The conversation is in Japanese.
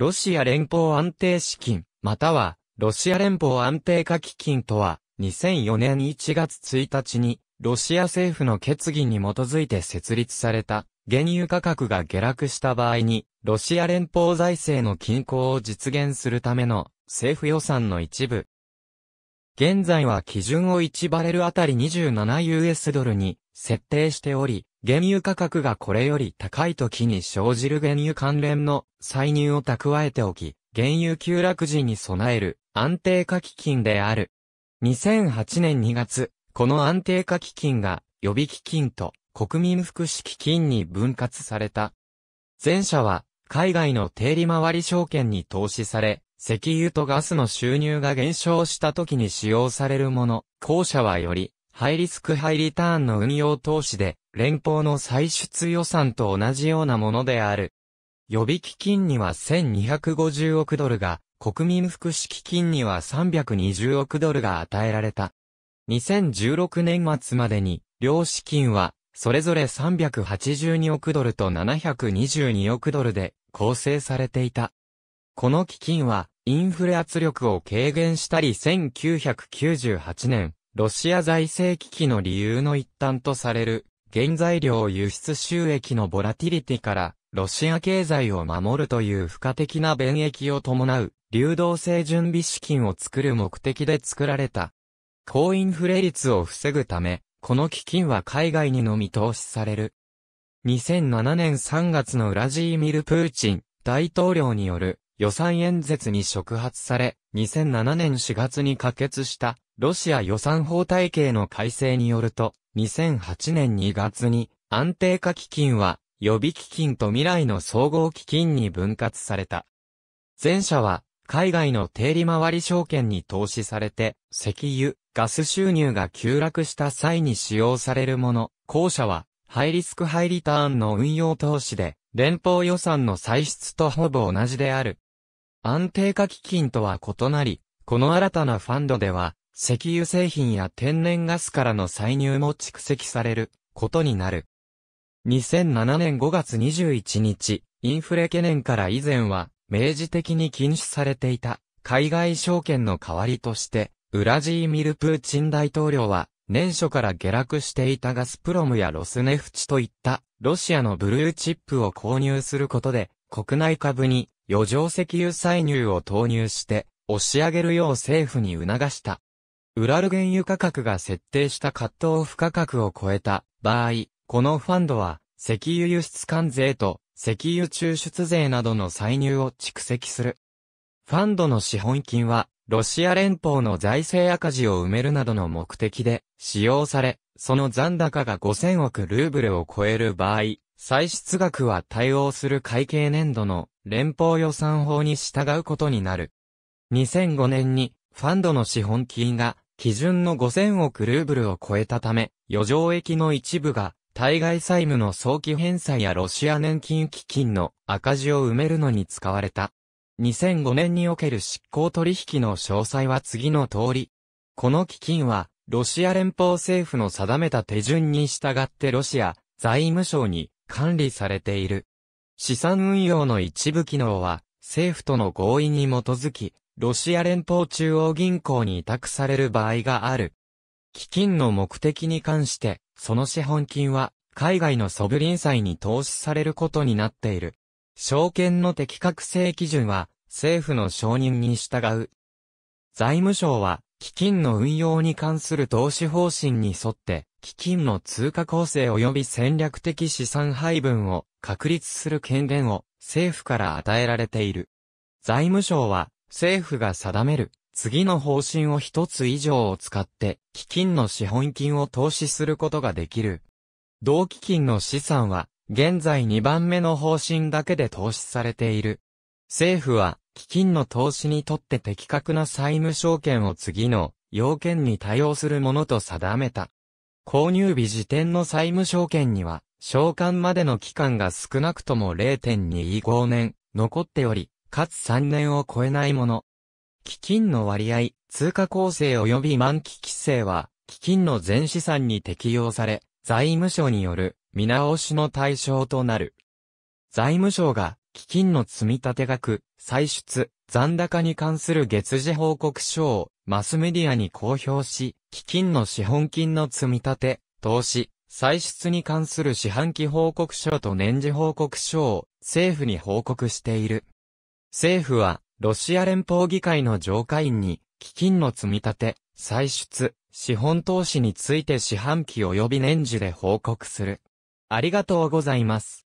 ロシア連邦安定資金、または、ロシア連邦安定化基金とは、2004年1月1日に、ロシア政府の決議に基づいて設立された、原油価格が下落した場合に、ロシア連邦財政の均衡を実現するための政府予算の一部。現在は基準を1バレルあたり 27US ドルに設定しており、原油価格がこれより高い時に生じる原油関連の歳入を蓄えておき、原油急落時に備える安定化基金である。2008年2月、この安定化基金が予備基金と国民福祉基金に分割された。前者は海外の定理回り証券に投資され、石油とガスの収入が減少した時に使用されるもの、後者はよりハイリスクハイリターンの運用投資で、連邦の歳出予算と同じようなものである。予備基金には1250億ドルが、国民福祉基金には320億ドルが与えられた。2016年末までに、両資金は、それぞれ382億ドルと722億ドルで構成されていた。この基金は、インフレ圧力を軽減したり1998年、ロシア財政危機の理由の一端とされる、原材料輸出収益のボラティリティから、ロシア経済を守るという付加的な便益を伴う、流動性準備資金を作る目的で作られた。高インフレ率を防ぐため、この基金は海外にのみ投資される。2007年3月のウラジーミル・プーチン大統領による予算演説に触発され、2007年4月に可決したロシア予算法体系の改正によると、2008年2月に安定化基金は予備基金と未来の総合基金に分割された。前者は海外の定理回り証券に投資されて、石油、ガス収入が急落した際に使用されるもの、後者はハイリスクハイリターンの運用投資で、連邦予算の歳出とほぼ同じである。安定化基金とは異なり、この新たなファンドでは、石油製品や天然ガスからの歳入も蓄積されることになる。2007年5月21日、インフレ懸念から以前は、明示的に禁止されていた、海外証券の代わりとして、ウラジーミル・プーチン大統領は、年初から下落していたガスプロムやロスネフチといった、ロシアのブルーチップを購入することで、国内株に余剰石油歳入を投入して、押し上げるよう政府に促した。ウラル原油価格が設定したカットオフ価格を超えた場合、このファンドは、石油輸出関税と石油抽出税などの歳入を蓄積する。ファンドの資本金は、ロシア連邦の財政赤字を埋めるなどの目的で使用され、その残高が5000億ルーブルを超える場合、歳出額は対応する会計年度の連邦予算法に従うことになる。2005年にファンドの資本金が基準の5000億ルーブルを超えたため、余剰益の一部が対外債務の早期返済やロシア年金基金の赤字を埋めるのに使われた。2005年における執行取引の詳細は次の通り。この基金は、ロシア連邦政府の定めた手順に従ってロシア財務省に管理されている。資産運用の一部機能は、政府との合意に基づき、ロシア連邦中央銀行に委託される場合がある。基金の目的に関して、その資本金は、海外のソブリン債に投資されることになっている。証券の適格性基準は、政府の承認に従う。財務省は、基金の運用に関する投資方針に沿って、基金の通貨構成及び戦略的資産配分を確立する権限を政府から与えられている。財務省は政府が定める、次の方針を一つ以上を使って、基金の資本金を投資することができる。同基金の資産は、現在2番目の方針だけで投資されている。政府は、基金の投資にとって的確な債務証券を次の要件に対応するものと定めた。購入日時点の債務証券には、償還までの期間が少なくとも0.25年残っており、かつ3年を超えないもの。基金の割合、通貨構成及び満期規制は、基金の全資産に適用され、財務省による見直しの対象となる。財務省が基金の積立額、歳出、残高に関する月次報告書をマスメディアに公表し、基金の資本金の積立、投資、歳出に関する四半期報告書と年次報告書を政府に報告している。政府は、ロシア連邦議会の上下院に、基金の積み立て、歳出、資本投資について四半期及び年次で報告する。ありがとうございます。